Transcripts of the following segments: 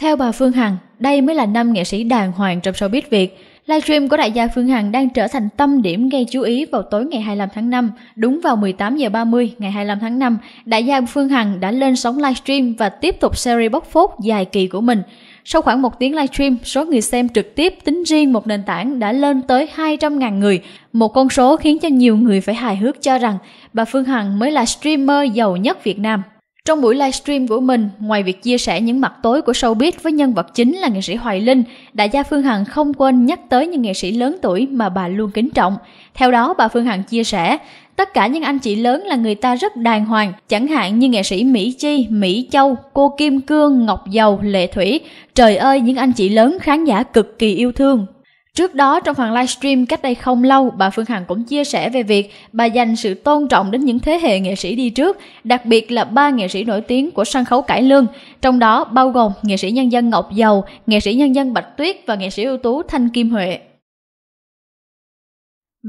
Theo bà Phương Hằng, đây mới là năm nghệ sĩ đàng hoàng trong showbiz Việt. Livestream của đại gia Phương Hằng đang trở thành tâm điểm gây chú ý vào tối ngày 25 tháng 5. Đúng vào 18 giờ 30 ngày 25 tháng 5, đại gia Phương Hằng đã lên sóng livestream và tiếp tục series bóc phốt dài kỳ của mình. Sau khoảng một tiếng livestream, số người xem trực tiếp tính riêng một nền tảng đã lên tới 200.000 người, một con số khiến cho nhiều người phải hài hước cho rằng bà Phương Hằng mới là streamer giàu nhất Việt Nam. Trong buổi livestream của mình, ngoài việc chia sẻ những mặt tối của showbiz với nhân vật chính là nghệ sĩ Hoài Linh, đại gia Phương Hằng không quên nhắc tới những nghệ sĩ lớn tuổi mà bà luôn kính trọng. Theo đó, bà Phương Hằng chia sẻ, tất cả những anh chị lớn là người ta rất đàng hoàng, chẳng hạn như nghệ sĩ Mỹ Chi, Mỹ Châu, cô Kim Cương, Ngọc Dầu, Lệ Thủy. Trời ơi, những anh chị lớn khán giả cực kỳ yêu thương, Trước đó trong phần livestream cách đây không lâu, bà Phương Hằng cũng chia sẻ về việc bà dành sự tôn trọng đến những thế hệ nghệ sĩ đi trước, đặc biệt là ba nghệ sĩ nổi tiếng của sân khấu cải lương, trong đó bao gồm nghệ sĩ nhân dân Ngọc Dầu, nghệ sĩ nhân dân Bạch Tuyết và nghệ sĩ ưu tú Thanh Kim Huệ.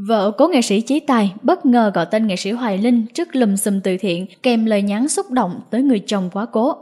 Vợ cố nghệ sĩ Chí Tài bất ngờ gọi tên nghệ sĩ Hoài Linh trước lùm xùm từ thiện kèm lời nhắn xúc động tới người chồng quá cố.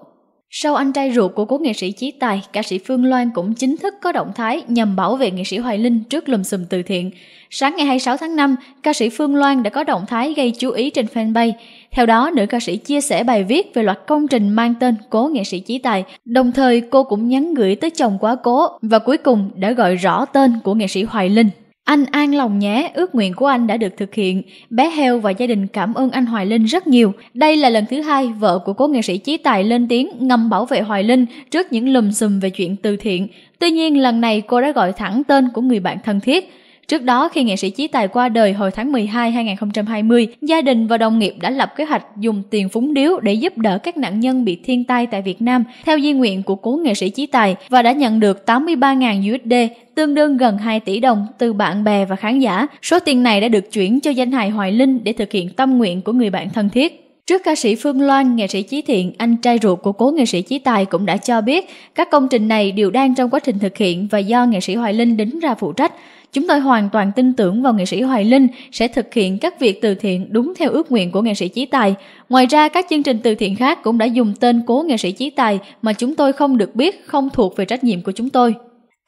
Sau anh trai ruột của cố nghệ sĩ Chí Tài, ca sĩ Phương Loan cũng chính thức có động thái nhằm bảo vệ nghệ sĩ Hoài Linh trước lùm xùm từ thiện. Sáng ngày 26 tháng 5, ca sĩ Phương Loan đã có động thái gây chú ý trên fanpage. Theo đó, nữ ca sĩ chia sẻ bài viết về loạt công trình mang tên cố nghệ sĩ Chí Tài. Đồng thời, cô cũng nhắn gửi tới chồng quá cố và cuối cùng đã gọi rõ tên của nghệ sĩ Hoài Linh anh an lòng nhé, ước nguyện của anh đã được thực hiện. Bé Heo và gia đình cảm ơn anh Hoài Linh rất nhiều. Đây là lần thứ hai vợ của cố nghệ sĩ Chí Tài lên tiếng ngầm bảo vệ Hoài Linh trước những lùm xùm về chuyện từ thiện. Tuy nhiên lần này cô đã gọi thẳng tên của người bạn thân thiết. Trước đó, khi nghệ sĩ Chí Tài qua đời hồi tháng 12 2020, gia đình và đồng nghiệp đã lập kế hoạch dùng tiền phúng điếu để giúp đỡ các nạn nhân bị thiên tai tại Việt Nam theo di nguyện của cố nghệ sĩ Chí Tài và đã nhận được 83.000 USD tương đương gần 2 tỷ đồng từ bạn bè và khán giả. Số tiền này đã được chuyển cho danh hài Hoài Linh để thực hiện tâm nguyện của người bạn thân thiết. Trước ca sĩ Phương Loan, nghệ sĩ Chí Thiện, anh trai ruột của cố nghệ sĩ Chí Tài cũng đã cho biết các công trình này đều đang trong quá trình thực hiện và do nghệ sĩ Hoài Linh đứng ra phụ trách. Chúng tôi hoàn toàn tin tưởng vào nghệ sĩ Hoài Linh sẽ thực hiện các việc từ thiện đúng theo ước nguyện của nghệ sĩ Chí Tài. Ngoài ra, các chương trình từ thiện khác cũng đã dùng tên cố nghệ sĩ Chí Tài mà chúng tôi không được biết, không thuộc về trách nhiệm của chúng tôi.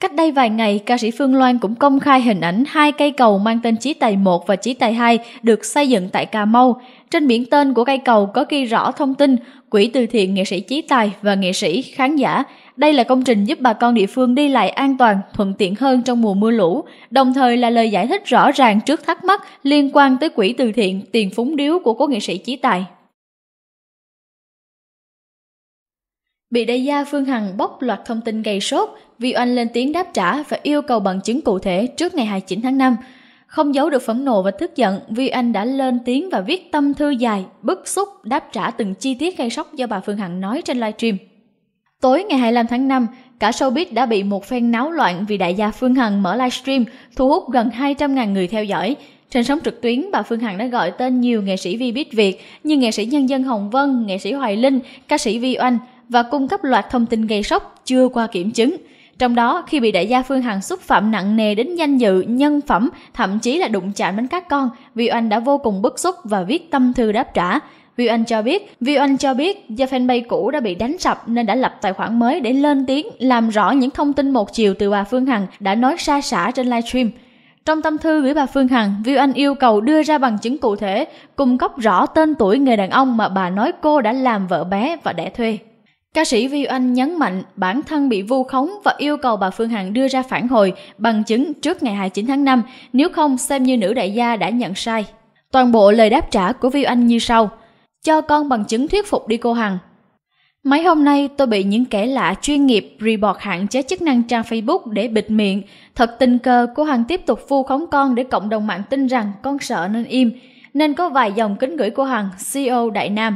Cách đây vài ngày, ca sĩ Phương Loan cũng công khai hình ảnh hai cây cầu mang tên Chí Tài 1 và Chí Tài 2 được xây dựng tại Cà Mau. Trên biển tên của cây cầu có ghi rõ thông tin Quỹ từ thiện nghệ sĩ Chí Tài và nghệ sĩ khán giả. Đây là công trình giúp bà con địa phương đi lại an toàn, thuận tiện hơn trong mùa mưa lũ, đồng thời là lời giải thích rõ ràng trước thắc mắc liên quan tới quỹ từ thiện tiền phúng điếu của cố nghệ sĩ Chí Tài Bị đại gia Phương Hằng bóc loạt thông tin gây sốt vì oanh lên tiếng đáp trả và yêu cầu bằng chứng cụ thể trước ngày 29 tháng 5. Không giấu được phẫn nộ và tức giận, Vi Anh đã lên tiếng và viết tâm thư dài, bức xúc đáp trả từng chi tiết gây sốc do bà Phương Hằng nói trên livestream. Tối ngày 25 tháng 5, cả showbiz đã bị một phen náo loạn vì đại gia Phương Hằng mở livestream thu hút gần 200.000 người theo dõi. Trên sóng trực tuyến, bà Phương Hằng đã gọi tên nhiều nghệ sĩ vi biết Việt như nghệ sĩ nhân dân Hồng Vân, nghệ sĩ Hoài Linh, ca sĩ Vi Oanh, và cung cấp loạt thông tin gây sốc chưa qua kiểm chứng. Trong đó, khi bị đại gia Phương Hằng xúc phạm nặng nề đến danh dự, nhân phẩm, thậm chí là đụng chạm đến các con, Vi Oanh đã vô cùng bức xúc và viết tâm thư đáp trả. Vi Oanh cho biết, Vi Oanh cho biết do fanpage cũ đã bị đánh sập nên đã lập tài khoản mới để lên tiếng làm rõ những thông tin một chiều từ bà Phương Hằng đã nói xa xả trên livestream. Trong tâm thư gửi bà Phương Hằng, Viu Anh yêu cầu đưa ra bằng chứng cụ thể, cung cấp rõ tên tuổi người đàn ông mà bà nói cô đã làm vợ bé và đẻ thuê. Ca sĩ Vi Anh nhấn mạnh bản thân bị vu khống và yêu cầu bà Phương Hằng đưa ra phản hồi bằng chứng trước ngày 29 tháng 5, nếu không xem như nữ đại gia đã nhận sai. Toàn bộ lời đáp trả của Vi Anh như sau. Cho con bằng chứng thuyết phục đi cô Hằng. Mấy hôm nay tôi bị những kẻ lạ chuyên nghiệp report hạn chế chức năng trang Facebook để bịt miệng. Thật tình cờ cô Hằng tiếp tục vu khống con để cộng đồng mạng tin rằng con sợ nên im. Nên có vài dòng kính gửi cô Hằng, CEO Đại Nam.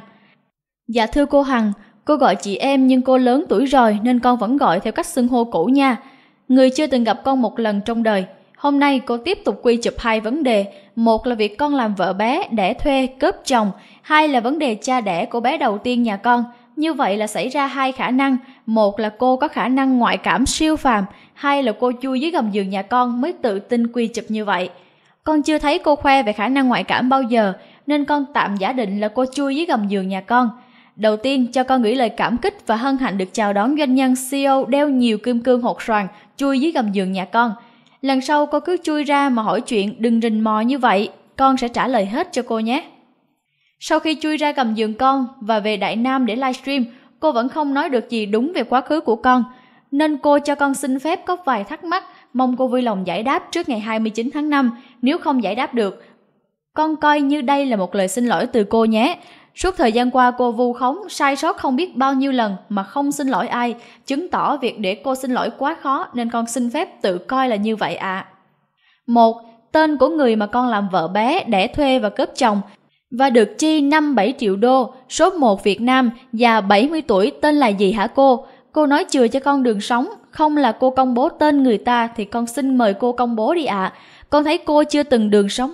Dạ thưa cô Hằng, Cô gọi chị em nhưng cô lớn tuổi rồi nên con vẫn gọi theo cách xưng hô cũ nha. Người chưa từng gặp con một lần trong đời. Hôm nay cô tiếp tục quy chụp hai vấn đề. Một là việc con làm vợ bé, đẻ thuê, cướp chồng. Hai là vấn đề cha đẻ của bé đầu tiên nhà con. Như vậy là xảy ra hai khả năng. Một là cô có khả năng ngoại cảm siêu phàm. Hai là cô chui dưới gầm giường nhà con mới tự tin quy chụp như vậy. Con chưa thấy cô khoe về khả năng ngoại cảm bao giờ, nên con tạm giả định là cô chui dưới gầm giường nhà con – Đầu tiên, cho con gửi lời cảm kích và hân hạnh được chào đón doanh nhân CEO đeo nhiều kim cương hột xoàn chui dưới gầm giường nhà con. Lần sau cô cứ chui ra mà hỏi chuyện đừng rình mò như vậy, con sẽ trả lời hết cho cô nhé. Sau khi chui ra gầm giường con và về Đại Nam để livestream, cô vẫn không nói được gì đúng về quá khứ của con, nên cô cho con xin phép có vài thắc mắc, mong cô vui lòng giải đáp trước ngày 29 tháng 5, nếu không giải đáp được, con coi như đây là một lời xin lỗi từ cô nhé Suốt thời gian qua cô vu khống, sai sót không biết bao nhiêu lần mà không xin lỗi ai, chứng tỏ việc để cô xin lỗi quá khó nên con xin phép tự coi là như vậy ạ. À. Một, tên của người mà con làm vợ bé, đẻ thuê và cướp chồng và được chi 5-7 triệu đô, số 1 Việt Nam, già 70 tuổi tên là gì hả cô? Cô nói chừa cho con đường sống, không là cô công bố tên người ta thì con xin mời cô công bố đi ạ. À. Con thấy cô chưa từng đường sống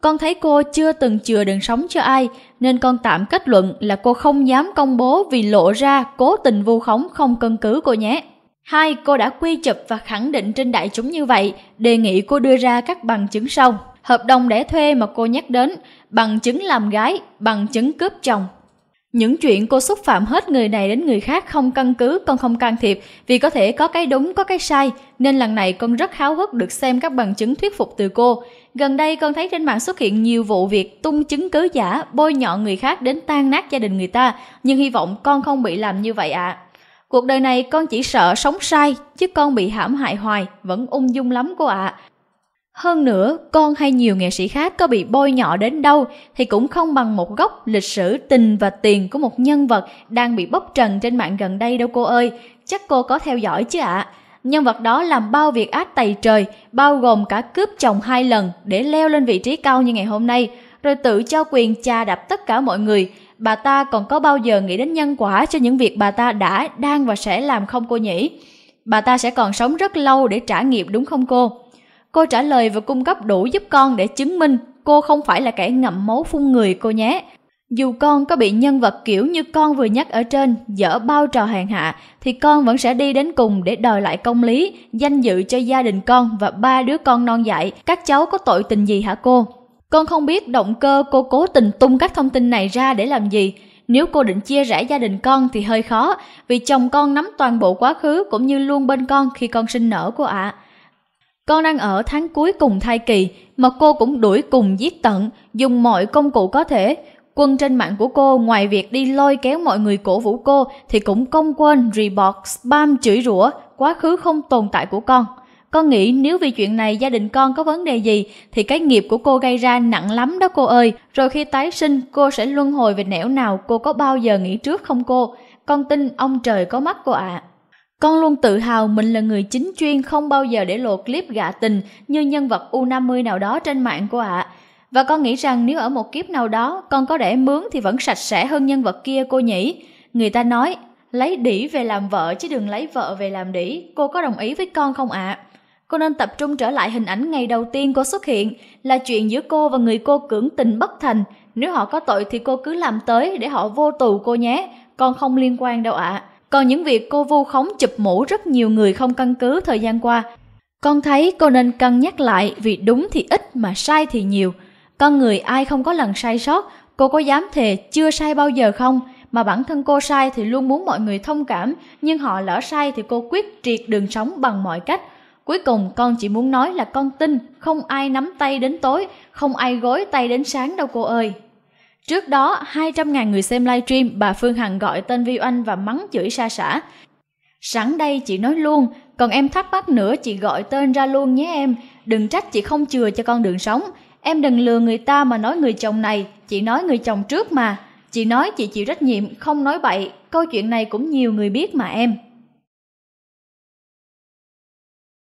con thấy cô chưa từng chừa đựng sống cho ai, nên con tạm kết luận là cô không dám công bố vì lộ ra cố tình vu khống không cân cứ cô nhé. Hai, cô đã quy chụp và khẳng định trên đại chúng như vậy, đề nghị cô đưa ra các bằng chứng sau. Hợp đồng để thuê mà cô nhắc đến, bằng chứng làm gái, bằng chứng cướp chồng, những chuyện cô xúc phạm hết người này đến người khác không căn cứ con không can thiệp vì có thể có cái đúng có cái sai nên lần này con rất háo hức được xem các bằng chứng thuyết phục từ cô gần đây con thấy trên mạng xuất hiện nhiều vụ việc tung chứng cứ giả bôi nhọ người khác đến tan nát gia đình người ta nhưng hy vọng con không bị làm như vậy ạ à. cuộc đời này con chỉ sợ sống sai chứ con bị hãm hại hoài vẫn ung dung lắm cô ạ à. Hơn nữa, con hay nhiều nghệ sĩ khác có bị bôi nhọ đến đâu thì cũng không bằng một góc lịch sử tình và tiền của một nhân vật đang bị bóc trần trên mạng gần đây đâu cô ơi. Chắc cô có theo dõi chứ ạ. À? Nhân vật đó làm bao việc ác tày trời, bao gồm cả cướp chồng hai lần để leo lên vị trí cao như ngày hôm nay, rồi tự cho quyền cha đạp tất cả mọi người. Bà ta còn có bao giờ nghĩ đến nhân quả cho những việc bà ta đã, đang và sẽ làm không cô nhỉ? Bà ta sẽ còn sống rất lâu để trả nghiệp đúng không cô? Cô trả lời và cung cấp đủ giúp con để chứng minh cô không phải là kẻ ngậm máu phun người cô nhé. Dù con có bị nhân vật kiểu như con vừa nhắc ở trên, dở bao trò hàng hạ, thì con vẫn sẽ đi đến cùng để đòi lại công lý, danh dự cho gia đình con và ba đứa con non dại. Các cháu có tội tình gì hả cô? Con không biết động cơ cô cố tình tung các thông tin này ra để làm gì. Nếu cô định chia rẽ gia đình con thì hơi khó, vì chồng con nắm toàn bộ quá khứ cũng như luôn bên con khi con sinh nở cô ạ. À. Con đang ở tháng cuối cùng thai kỳ mà cô cũng đuổi cùng giết tận, dùng mọi công cụ có thể. Quân trên mạng của cô ngoài việc đi lôi kéo mọi người cổ vũ cô thì cũng không quên report spam chửi rủa quá khứ không tồn tại của con. Con nghĩ nếu vì chuyện này gia đình con có vấn đề gì thì cái nghiệp của cô gây ra nặng lắm đó cô ơi. Rồi khi tái sinh cô sẽ luân hồi về nẻo nào cô có bao giờ nghĩ trước không cô? Con tin ông trời có mắt cô ạ. À. Con luôn tự hào mình là người chính chuyên không bao giờ để lộ clip gạ tình như nhân vật U50 nào đó trên mạng của ạ. Và con nghĩ rằng nếu ở một kiếp nào đó con có để mướn thì vẫn sạch sẽ hơn nhân vật kia cô nhỉ. Người ta nói, lấy đĩ về làm vợ chứ đừng lấy vợ về làm đĩ Cô có đồng ý với con không ạ? À? Cô nên tập trung trở lại hình ảnh ngày đầu tiên cô xuất hiện là chuyện giữa cô và người cô cưỡng tình bất thành. Nếu họ có tội thì cô cứ làm tới để họ vô tù cô nhé. Con không liên quan đâu ạ. À còn những việc cô vu khống chụp mũ rất nhiều người không căn cứ thời gian qua, con thấy cô nên cân nhắc lại vì đúng thì ít mà sai thì nhiều. Con người ai không có lần sai sót, cô có dám thề chưa sai bao giờ không? Mà bản thân cô sai thì luôn muốn mọi người thông cảm, nhưng họ lỡ sai thì cô quyết triệt đường sống bằng mọi cách. Cuối cùng con chỉ muốn nói là con tin, không ai nắm tay đến tối, không ai gối tay đến sáng đâu cô ơi. Trước đó, 200.000 người xem livestream, bà Phương Hằng gọi tên Vi Oanh và mắng chửi xa xả. Sẵn đây chị nói luôn, còn em thắc mắc nữa chị gọi tên ra luôn nhé em, đừng trách chị không chừa cho con đường sống. Em đừng lừa người ta mà nói người chồng này, chị nói người chồng trước mà. Chị nói chị chịu trách nhiệm, không nói bậy, câu chuyện này cũng nhiều người biết mà em.